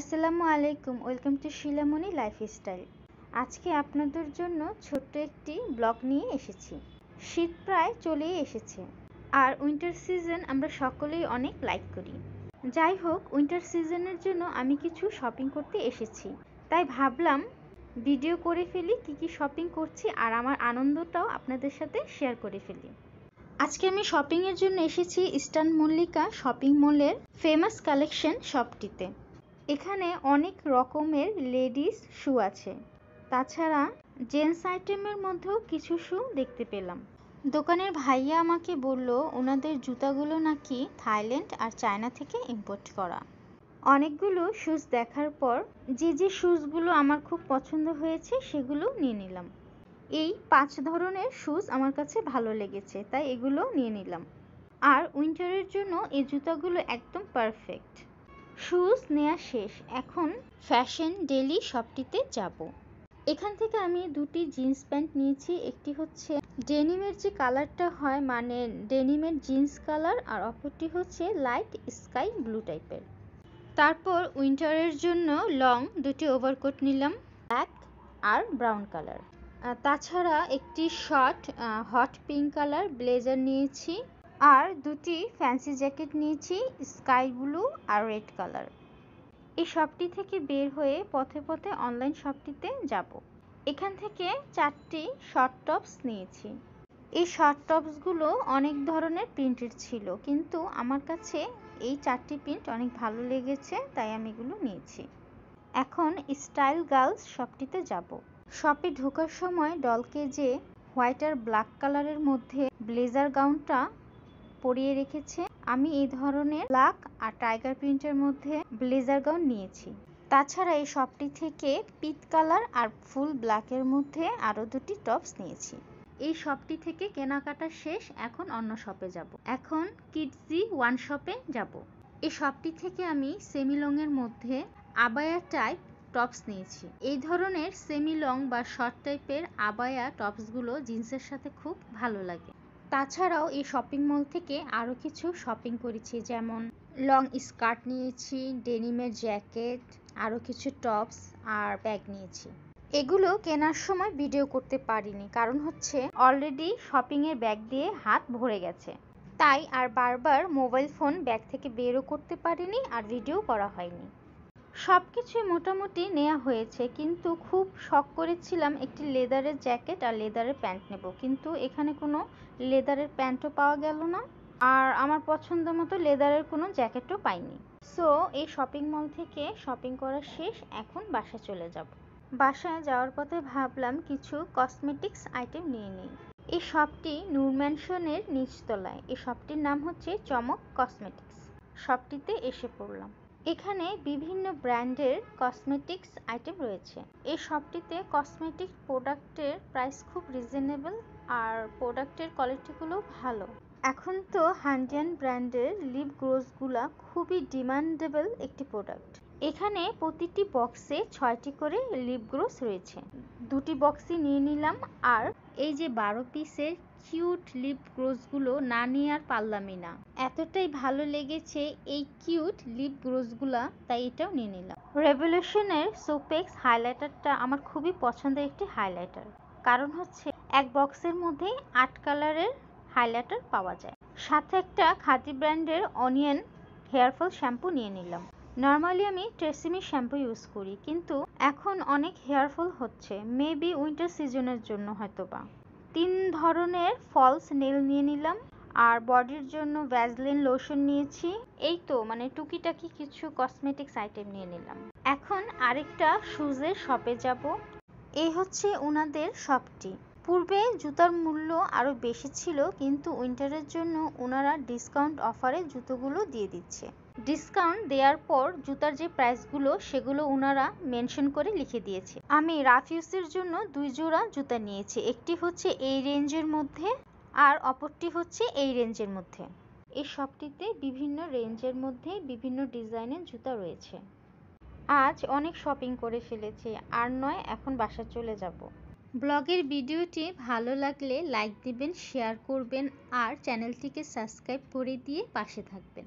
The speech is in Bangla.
আসসালামু আলাইকুম ওয়েলকাম টু শিলামণি লাইফস্টাইল আজকে আপনাদের জন্য ছোট্ট একটি ব্লগ নিয়ে এসেছি শীত প্রায় চলেই এসেছে আর উইন্টার সিজন আমরা সকলেই অনেক লাইক করি যাই হোক উইন্টার সিজনের জন্য আমি কিছু শপিং করতে এসেছি তাই ভাবলাম ভিডিও করে ফেলি কি কি শপিং করছি আর আমার আনন্দটাও আপনাদের সাথে শেয়ার করে ফেলি আজকে আমি শপিংয়ের জন্য এসেছি ইস্টার্ন মল্লিকা শপিং মলের ফেমাস কালেকশন শপটিতে এখানে অনেক রকমের লেডিস শু আছে তাছাড়া জেন্টস আইটেমের মধ্যেও কিছু শু দেখতে পেলাম দোকানের ভাইয়া আমাকে বলল ওনাদের জুতাগুলো নাকি থাইল্যান্ড আর চায়না থেকে ইম্পোর্ট করা অনেকগুলো শুজ দেখার পর যে যে শুজগুলো আমার খুব পছন্দ হয়েছে সেগুলো নিয়ে নিলাম এই পাঁচ ধরনের শুজ আমার কাছে ভালো লেগেছে তাই এগুলো নিয়ে নিলাম আর উইন্টারের জন্য এই জুতাগুলো একদম পারফেক্ট শুজ নেওয়া শেষ এখন ফ্যাশন ডেলি শপটিতে যাব। এখান থেকে আমি দুটি জিন্স প্যান্ট নিয়েছি একটি হচ্ছে ডেনিমের যে কালারটা হয় মানে ডেনিমের জিন্স কালার আর অপরটি হচ্ছে লাইট স্কাই ব্লু টাইপের তারপর উইন্টারের জন্য লং দুটি ওভারকোট নিলাম ব্ল্যাক আর ব্রাউন কালার তাছাড়া একটি short hot pink colour blazer নিয়েছি আর দুটি ফ্যান্সি জ্যাকেট নিয়েছি স্কাই ব্লু আর রেড কালার এই শপটি থেকে বের হয়ে পথে পথে অনলাইন শপটিতে যাব এখান থেকে চারটি শর্ট টপস নিয়েছি এই শর্ট টপসগুলো অনেক ধরনের প্রিন্টের ছিল কিন্তু আমার কাছে এই চারটি প্রিন্ট অনেক ভালো লেগেছে তাই আমি এগুলো নিয়েছি এখন স্টাইল গার্লস শপটিতে যাব শপে ঢোকার সময় ডলকে যে হোয়াইট আর ব্ল্যাক কালারের মধ্যে ব্লেজার গাউনটা পরিয়ে রেখেছে আমি এই ধরনের ব্ল্যাক আর টাইগার প্রিন্টের মধ্যে ব্লেজার গাউন নিয়েছি তাছাড়া এই শপটি থেকে পিট কালার আর ফুল ব্ল্যাকের মধ্যে আরও দুটি টপস নিয়েছি এই শপটি থেকে কেনাকাটা শেষ এখন অন্য শপে যাব এখন কিডজি ওয়ান শপে যাব এই শপটি থেকে আমি সেমিলংয়ের মধ্যে আবায়া টাইপ টপস নিয়েছি এই ধরনের সেমি লং বা শর্ট টাইপের আবায়া টপসগুলো জিন্সের সাথে খুব ভালো লাগে তাছাড়াও এই শপিং মল থেকে আরও কিছু শপিং করেছি যেমন লং স্কার্ট নিয়েছি ডেনিমের জ্যাকেট আরও কিছু টপস আর ব্যাগ নিয়েছি এগুলো কেনার সময় ভিডিও করতে পারিনি কারণ হচ্ছে অলরেডি শপিংয়ের ব্যাগ দিয়ে হাত ভরে গেছে তাই আর বারবার মোবাইল ফোন ব্যাগ থেকে বেরও করতে পারিনি আর ভিডিও করা হয়নি সব কিছুই মোটামুটি নেওয়া হয়েছে কিন্তু খুব শখ করেছিলাম একটি লেদারের জ্যাকেট আর লেদারের প্যান্ট নেব কিন্তু এখানে কোনো লেদারের প্যান্টও পাওয়া গেল না আর আমার পছন্দ মতো লেদারের কোনো জ্যাকেটও পাইনি সো এই শপিং মল থেকে শপিং করা শেষ এখন বাসে চলে যাব বাসায় যাওয়ার পথে ভাবলাম কিছু কসমেটিক্স আইটেম নিয়ে নিই এই শপটি নূর নিচ নিচতলায় এই শপটির নাম হচ্ছে চমক কসমেটিক্স শপটিতে এসে পড়লাম এখানে বিভিন্ন ব্র্যান্ডের কসমেটিক্স আইটেম রয়েছে এই শপটিতে কসমেটিক প্রোডাক্টের প্রাইস খুব রিজনেবল আর প্রোডাক্টের কোয়ালিটিগুলো ভালো এখন তো হান্ডিয়ান ব্র্যান্ডের লিপ গ্লোসগুলা খুবই ডিমান্ডেবল একটি প্রোডাক্ট এখানে প্রতিটি বক্সে ছয়টি করে লিপ গ্লোস রয়েছে দুটি বক্সই নিয়ে নিলাম আর এই যে বারো পিসের কিউট লিপ গ্লোসগুলো না নিয়ে আর পারলামই না এতটাই ভালো লেগেছে এই কিউট লিপ গ্লোসগুলো তাই এটাও নিয়ে নিলাম রেভলিউশনের সোপেক্স হাইলাইটারটা আমার খুবই পছন্দের একটি হাইলাইটার কারণ হচ্ছে এক বক্সের মধ্যেই আট কালারের হাইলাইটার পাওয়া যায় সাথে একটা খাদি ব্র্যান্ডের অনিয়ন হেয়ারফল শ্যাম্পু নিয়ে নিলাম নর্মালি আমি ট্রেসিমি শ্যাম্পু ইউজ করি কিন্তু এখন অনেক হেয়ারফল হচ্ছে মেবি উইন্টার সিজনের জন্য হয়তো বা তিন ধরনের ফলস নেল নিয়ে নিলাম আর বডির জন্য ভ্যাজলিন লোশন নিয়েছি এই তো মানে টুকিটাকি কিছু কসমেটিক্স আইটেম নিয়ে নিলাম এখন আরেকটা শুজের শপে যাব এই হচ্ছে ওনাদের শপটি পূর্বে জুতার মূল্য আরও বেশি ছিল কিন্তু উইন্টারের জন্য ওনারা ডিসকাউন্ট অফারে জুতোগুলো দিয়ে দিচ্ছে ডিসকাউন্ট দেওয়ার পর জুতার যে প্রাইসগুলো সেগুলো ওনারা মেনশন করে লিখে দিয়েছে আমি রাফিউসের জন্য দুই জোড়া জুতা নিয়েছি একটি হচ্ছে এই রেঞ্জের মধ্যে আর অপরটি হচ্ছে এই রেঞ্জের মধ্যে এই শপটিতে বিভিন্ন রেঞ্জের মধ্যে বিভিন্ন ডিজাইনের জুতা রয়েছে আজ অনেক শপিং করে ফেলেছি আর নয় এখন বাসা চলে যাব ব্লগের ভিডিওটি ভালো লাগলে লাইক দিবেন শেয়ার করবেন আর চ্যানেলটিকে সাবস্ক্রাইব করে দিয়ে পাশে থাকবেন